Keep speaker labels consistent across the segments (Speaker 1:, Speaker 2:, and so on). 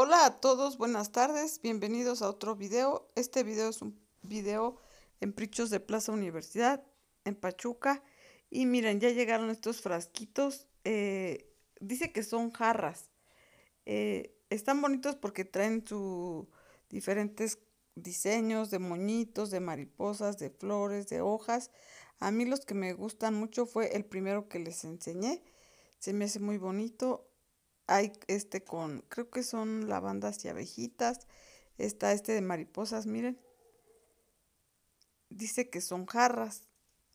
Speaker 1: Hola a todos, buenas tardes, bienvenidos a otro video. Este video es un video en Prichos de Plaza Universidad, en Pachuca. Y miren, ya llegaron estos frasquitos. Eh, dice que son jarras. Eh, están bonitos porque traen sus diferentes diseños de moñitos, de mariposas, de flores, de hojas. A mí los que me gustan mucho fue el primero que les enseñé. Se me hace muy bonito. Hay este con, creo que son lavandas y abejitas. Está este de mariposas, miren. Dice que son jarras.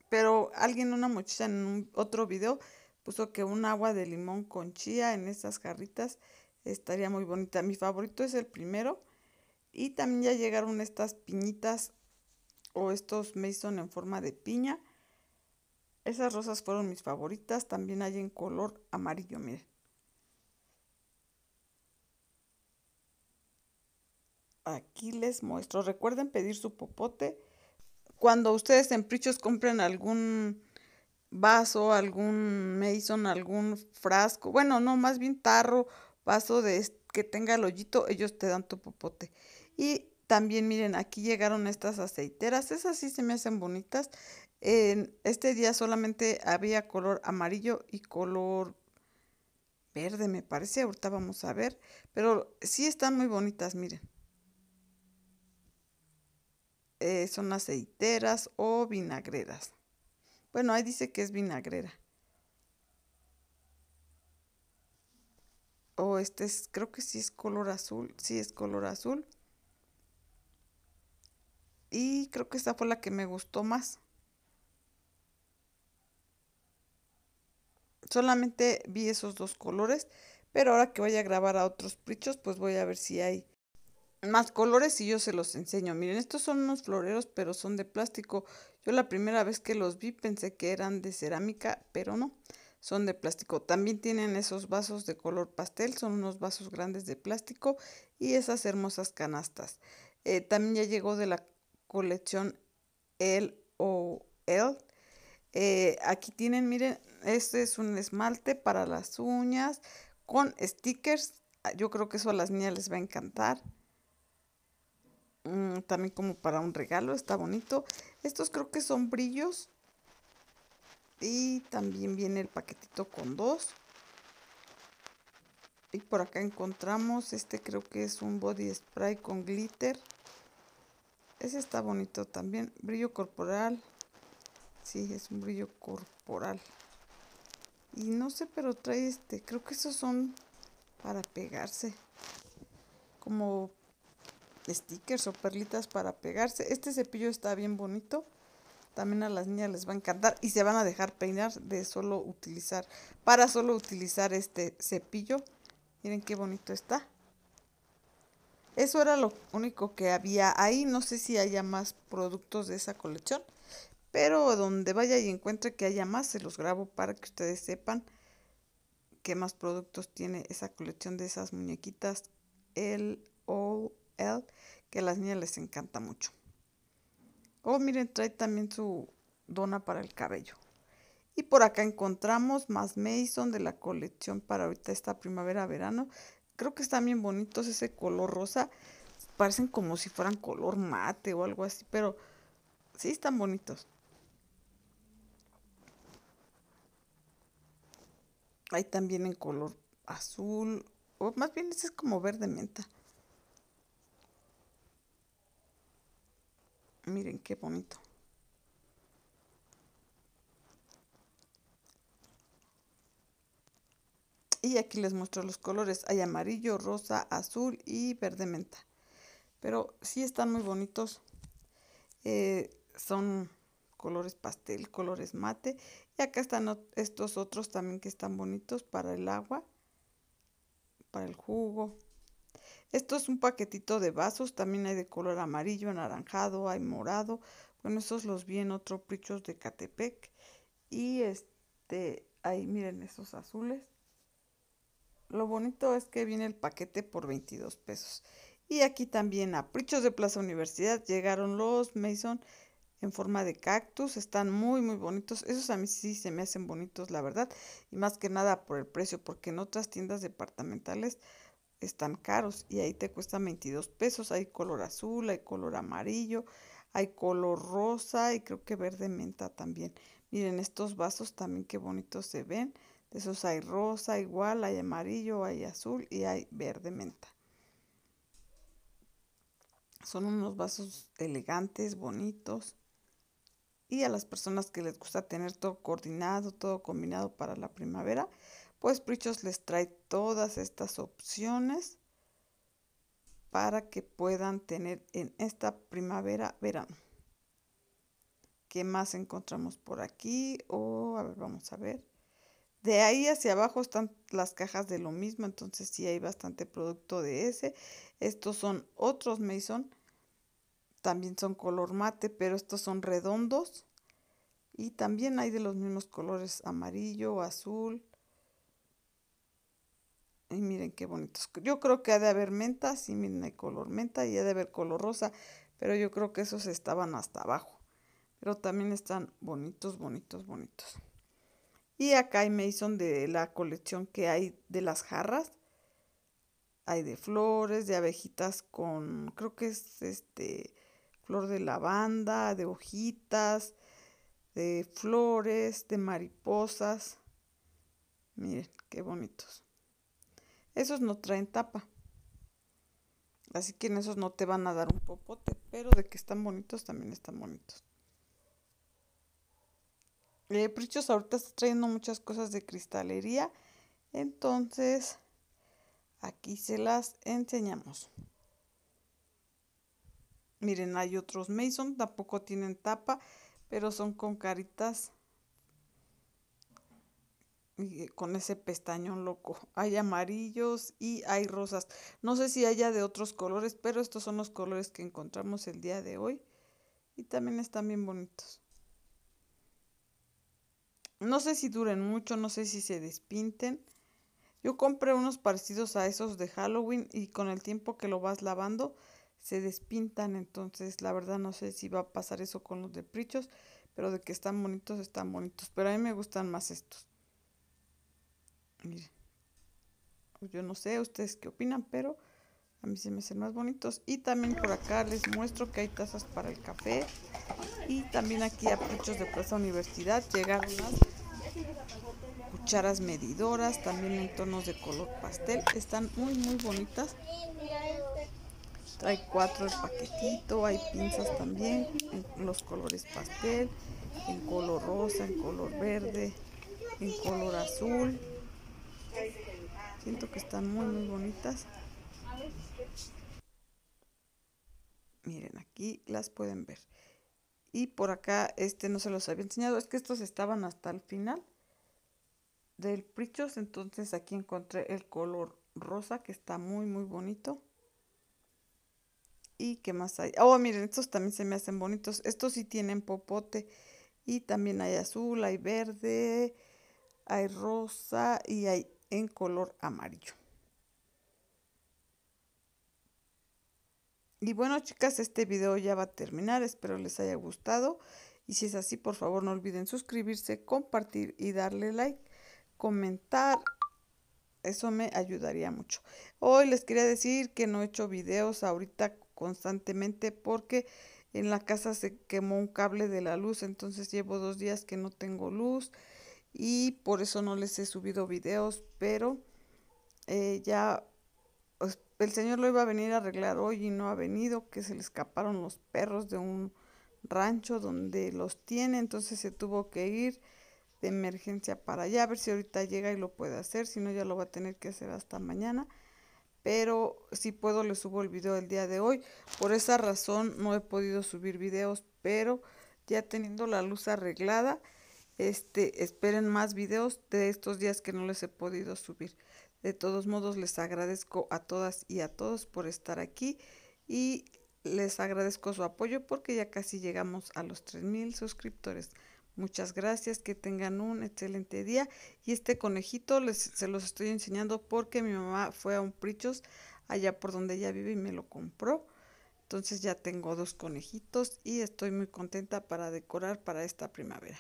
Speaker 1: Pero alguien, una muchacha en otro video, puso que un agua de limón con chía en estas jarritas estaría muy bonita. Mi favorito es el primero. Y también ya llegaron estas piñitas o estos mason en forma de piña. Esas rosas fueron mis favoritas. También hay en color amarillo, miren. Aquí les muestro. Recuerden pedir su popote. Cuando ustedes en Prichos compren algún vaso, algún Mason, algún frasco, bueno, no, más bien tarro, vaso de que tenga el hoyito, ellos te dan tu popote. Y también miren, aquí llegaron estas aceiteras, esas sí se me hacen bonitas. En este día solamente había color amarillo y color verde, me parece, ahorita vamos a ver, pero sí están muy bonitas, miren. Eh, son aceiteras o vinagreras. Bueno, ahí dice que es vinagrera. O este es, creo que sí es color azul. Sí es color azul. Y creo que esta fue la que me gustó más. Solamente vi esos dos colores. Pero ahora que voy a grabar a otros prichos, pues voy a ver si hay más colores y yo se los enseño. Miren, estos son unos floreros, pero son de plástico. Yo la primera vez que los vi pensé que eran de cerámica, pero no, son de plástico. También tienen esos vasos de color pastel, son unos vasos grandes de plástico y esas hermosas canastas. Eh, también ya llegó de la colección LOL. Eh, aquí tienen, miren, este es un esmalte para las uñas con stickers. Yo creo que eso a las niñas les va a encantar. Mm, también como para un regalo, está bonito. Estos creo que son brillos. Y también viene el paquetito con dos. Y por acá encontramos, este creo que es un body spray con glitter. Ese está bonito también. Brillo corporal. Sí, es un brillo corporal. Y no sé, pero trae este. Creo que esos son para pegarse. Como stickers o perlitas para pegarse. Este cepillo está bien bonito. También a las niñas les va a encantar y se van a dejar peinar de solo utilizar, para solo utilizar este cepillo. Miren qué bonito está. Eso era lo único que había ahí. No sé si haya más productos de esa colección. Pero donde vaya y encuentre que haya más, se los grabo para que ustedes sepan qué más productos tiene esa colección de esas muñequitas. El o que a las niñas les encanta mucho. Oh, miren, trae también su dona para el cabello. Y por acá encontramos más Mason de la colección para ahorita esta primavera-verano. Creo que están bien bonitos ese color rosa. Parecen como si fueran color mate o algo así, pero sí están bonitos. Hay también en color azul, o más bien ese es como verde menta. Miren qué bonito. Y aquí les muestro los colores. Hay amarillo, rosa, azul y verde menta. Pero sí están muy bonitos. Eh, son colores pastel, colores mate. Y acá están estos otros también que están bonitos para el agua, para el jugo. Esto es un paquetito de vasos, también hay de color amarillo, anaranjado, hay morado. Bueno, esos los vi en otro Prichos de Catepec. Y este, ahí miren esos azules. Lo bonito es que viene el paquete por 22 pesos. Y aquí también a Prichos de Plaza Universidad llegaron los Mason en forma de cactus. Están muy, muy bonitos. Esos a mí sí se me hacen bonitos, la verdad. Y más que nada por el precio, porque en otras tiendas departamentales están caros y ahí te cuesta 22 pesos. Hay color azul, hay color amarillo, hay color rosa y creo que verde menta también. Miren estos vasos también qué bonitos se ven. De esos hay rosa igual, hay amarillo, hay azul y hay verde menta. Son unos vasos elegantes, bonitos. Y a las personas que les gusta tener todo coordinado, todo combinado para la primavera, pues Prichos les trae todas estas opciones para que puedan tener en esta primavera-verano. ¿Qué más encontramos por aquí? O a ver, vamos a ver. De ahí hacia abajo están las cajas de lo mismo, entonces sí hay bastante producto de ese. Estos son otros Mason, también son color mate, pero estos son redondos. Y también hay de los mismos colores amarillo, azul, y miren qué bonitos. Yo creo que ha de haber menta, sí, miren, hay color menta y ha de haber color rosa, pero yo creo que esos estaban hasta abajo. Pero también están bonitos, bonitos, bonitos. Y acá hay Mason de la colección que hay de las jarras. Hay de flores, de abejitas con, creo que es este, flor de lavanda, de hojitas, de flores, de mariposas. Miren, qué bonitos. Esos no traen tapa. Así que en esos no te van a dar un popote, pero de que están bonitos también están bonitos. Eh, Prichos ahorita está trayendo muchas cosas de cristalería. Entonces, aquí se las enseñamos. Miren, hay otros Mason, tampoco tienen tapa, pero son con caritas con ese pestañón loco. Hay amarillos y hay rosas. No sé si haya de otros colores, pero estos son los colores que encontramos el día de hoy. Y también están bien bonitos. No sé si duren mucho, no sé si se despinten. Yo compré unos parecidos a esos de Halloween y con el tiempo que lo vas lavando se despintan. Entonces la verdad no sé si va a pasar eso con los de prichos, pero de que están bonitos, están bonitos. Pero a mí me gustan más estos. Miren. Yo no sé ustedes qué opinan, pero a mí se me hacen más bonitos. Y también por acá les muestro que hay tazas para el café. Y también aquí a Pichos de Plaza Universidad llegaron las cucharas medidoras, también en tonos de color pastel. Están muy, muy bonitas. Trae cuatro el paquetito, hay pinzas también en los colores pastel, en color rosa, en color verde, en color azul. Siento que están muy, muy bonitas. Miren, aquí las pueden ver. Y por acá, este no se los había enseñado. Es que estos estaban hasta el final del Prichos. Entonces aquí encontré el color rosa que está muy, muy bonito. ¿Y qué más hay? Oh, miren, estos también se me hacen bonitos. Estos sí tienen popote. Y también hay azul, hay verde, hay rosa y hay en color amarillo. Y bueno chicas, este vídeo ya va a terminar, espero les haya gustado. Y si es así, por favor no olviden suscribirse, compartir y darle like, comentar. Eso me ayudaría mucho. Hoy les quería decir que no he hecho videos ahorita constantemente porque en la casa se quemó un cable de la luz. Entonces llevo dos días que no tengo luz y por eso no les he subido videos, pero eh, ya pues, el señor lo iba a venir a arreglar hoy y no ha venido, que se le escaparon los perros de un rancho donde los tiene, entonces se tuvo que ir de emergencia para allá, a ver si ahorita llega y lo puede hacer, si no ya lo va a tener que hacer hasta mañana, pero si puedo le subo el video el día de hoy, por esa razón no he podido subir videos, pero ya teniendo la luz arreglada, este, esperen más videos de estos días que no les he podido subir. De todos modos, les agradezco a todas y a todos por estar aquí y les agradezco su apoyo porque ya casi llegamos a los 3.000 suscriptores. Muchas gracias, que tengan un excelente día. Y este conejito les, se los estoy enseñando porque mi mamá fue a un Prichos allá por donde ella vive y me lo compró. Entonces ya tengo dos conejitos y estoy muy contenta para decorar para esta primavera.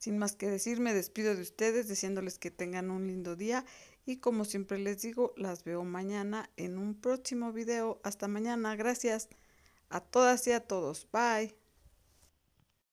Speaker 1: Sin más que decir, me despido de ustedes diciéndoles que tengan un lindo día y como siempre les digo, las veo mañana en un próximo video. Hasta mañana, gracias a todas y a todos. Bye.